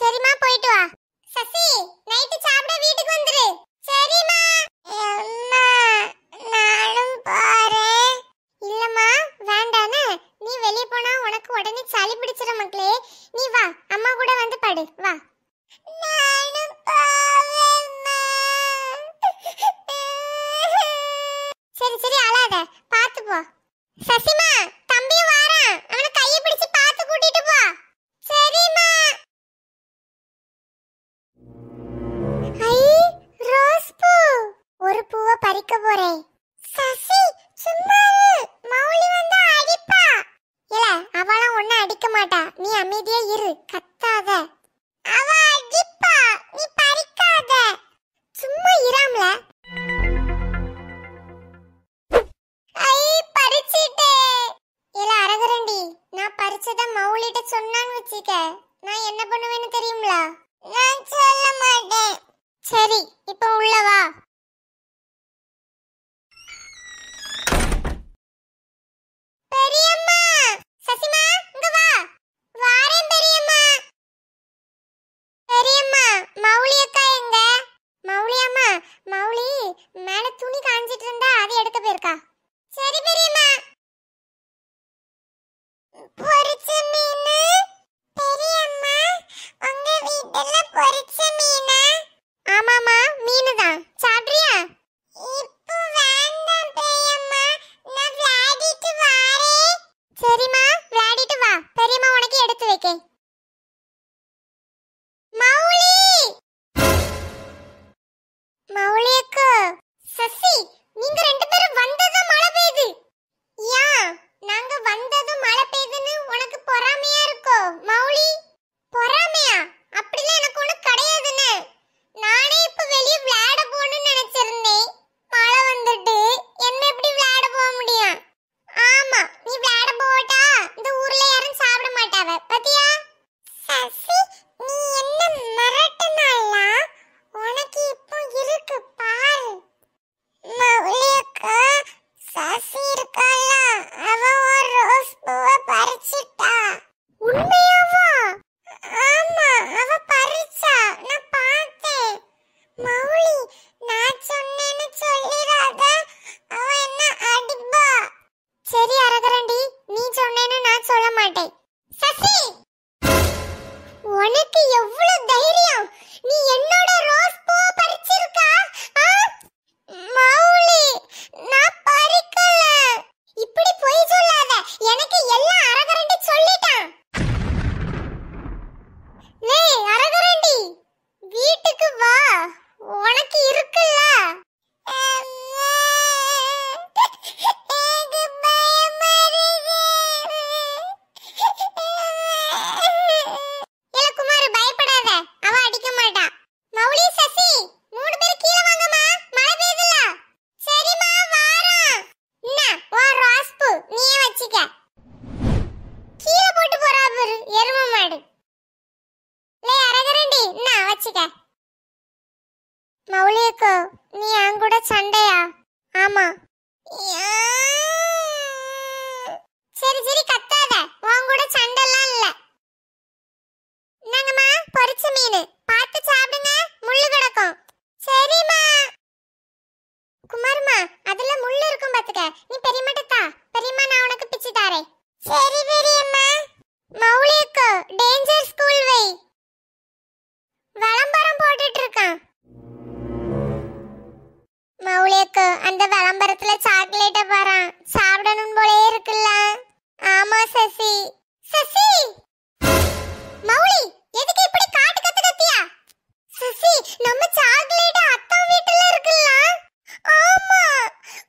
சரிம்மா போயிட்டு வா சசி நைட்டு சாப்பிட வீட்டுக்கு வந்துரு சரிம்மா அம்மா நானும் போறேன் இல்லம்மா வேண்டானே நீ வெளிய போனா உனக்கு உடனே சளி பிடிச்சிரும் மக்களே நீ வா பறிக்க போறேன் குமாரம்மா அதுல முள் இருக்கும் பாத்துக்க நீ பெரியம்மாட்ட தா பெரியம்மா நான் உனக்கு பிச்சு தாரேன் சரி பெரியம்மா மௌலிக்கு டேஞ்சர் ஸ்கூல் வை வளம்பரம் போட்டுட்டு இருக்கான் மௌலிக்கு அந்த விளம்பரத்துல சாக்லேட்ட பாறான் சாப்பிடணும் போலே இருக்குல்ல ஆமா சசி சசி மௌலி எதுக்கு இப்படி காட்டு கத்து கத்தியா சசி நம்ம சாக்லேட் அத்தா வீட்டுல இருக்குல்ல 妈妈。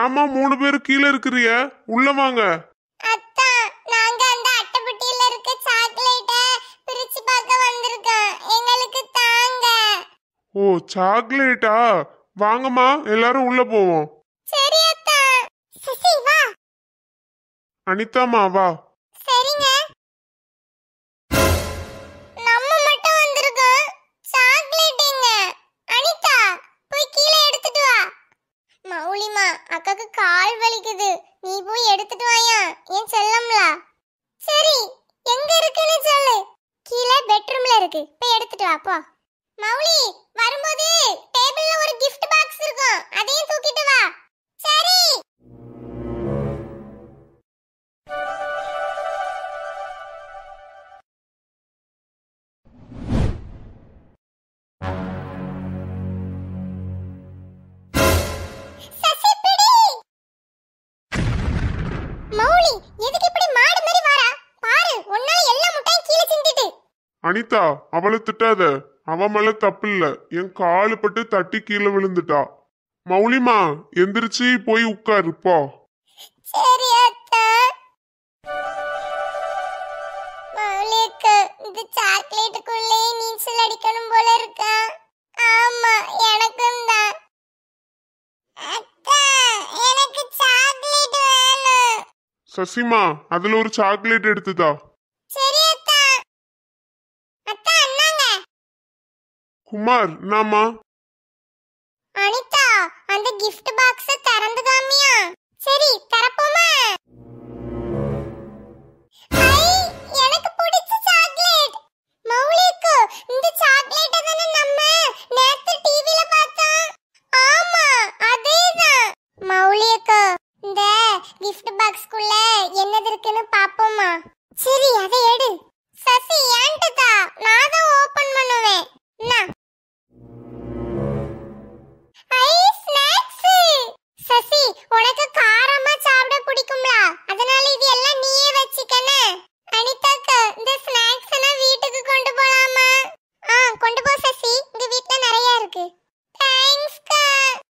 ஏமா மூணு பேர் கீழே இருக்கிறிய உள்ள வாங்க அத்தா நாங்க அந்த அட்டைப்பட்டியில இருக்க சாக்லேட்ட பிரிச்சு பார்க்க வந்திருக்கோம் எங்களுக்கு தாங்க ஓ சாக்லேட்டா வாங்கம்மா எல்லாரும் உள்ள போவோம் சரி அத்தா சசி வா அனிதாமா வா அனிதா அவளை திட்டாத அவன் மேல தப்பு இல்ல என் காலு பட்டு தட்டி கீழே விழுந்துட்டா மௌலிமா எந்திரிச்சு போய் உட்காரு போ இந்த இருக்கா சசிமா அதுல ஒரு சாக்லேட் எடுத்துதா குமார் நாமா